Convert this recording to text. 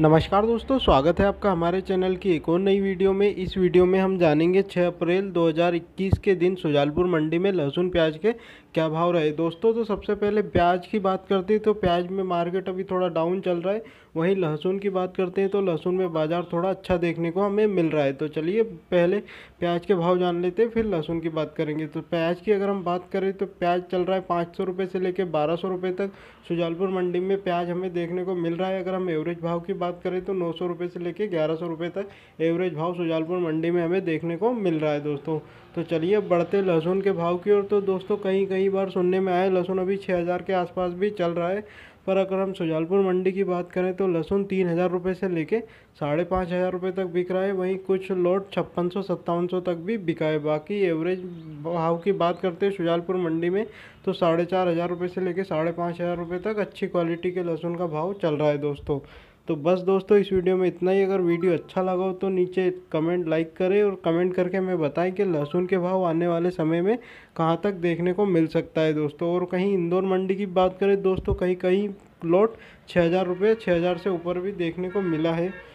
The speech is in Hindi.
नमस्कार दोस्तों स्वागत है आपका हमारे चैनल की एक और नई वीडियो में इस वीडियो में हम जानेंगे 6 अप्रैल 2021 के दिन सुजालपुर मंडी में लहसुन प्याज के क्या भाव रहे दोस्तों तो सबसे पहले प्याज की बात करते हैं तो प्याज में मार्केट अभी थोड़ा डाउन चल रहा है वहीं लहसुन की बात करते हैं तो लहसुन में बाज़ार थोड़ा अच्छा देखने को हमें मिल रहा है तो चलिए पहले प्याज के भाव जान लेते हैं फिर लहसुन की बात करेंगे तो प्याज की अगर हम बात करें तो प्याज चल रहा है पाँच सौ से लेकर बारह सौ तक सुजालपुर मंडी में प्याज हमें देखने को मिल रहा है अगर हम एवरेज भाव की बात करें तो नौ सौ रुपये से लेके ग्यारह सौ रुपये तक एवरेज भाव सुजालपुर मंडी में हमें देखने को मिल रहा है दोस्तों तो चलिए बढ़ते लहसुन के भाव की ओर तो दोस्तों कहीं कहीं बार सुनने में आए लहसुन अभी छः हज़ार के आसपास भी चल रहा है पर अगर हम सुजालपुर मंडी की बात करें तो लहसुन तीन हज़ार रुपये से लेके साढ़े पाँच हज़ार रुपये तक बिक रहा है वहीं कुछ लोट छप्पन सौ सत्तावन सौ तक भी बिका है बाकी एवरेज भाव की बात करते हैं सुजालपुर मंडी में तो साढ़े चार हज़ार रुपये से लेके साढ़े पाँच हज़ार रुपये तक अच्छी क्वालिटी के लहसुन का भाव चल रहा है दोस्तों तो बस दोस्तों इस वीडियो में इतना ही अगर वीडियो अच्छा लगा हो तो नीचे कमेंट लाइक करें और कमेंट करके हमें बताएं कि लहसुन के भाव आने वाले समय में कहाँ तक देखने को मिल सकता है दोस्तों और कहीं इंदौर मंडी की बात करें दोस्तों कहीं कहीं प्लॉट छः हज़ार रुपये छः हज़ार से ऊपर भी देखने को मिला है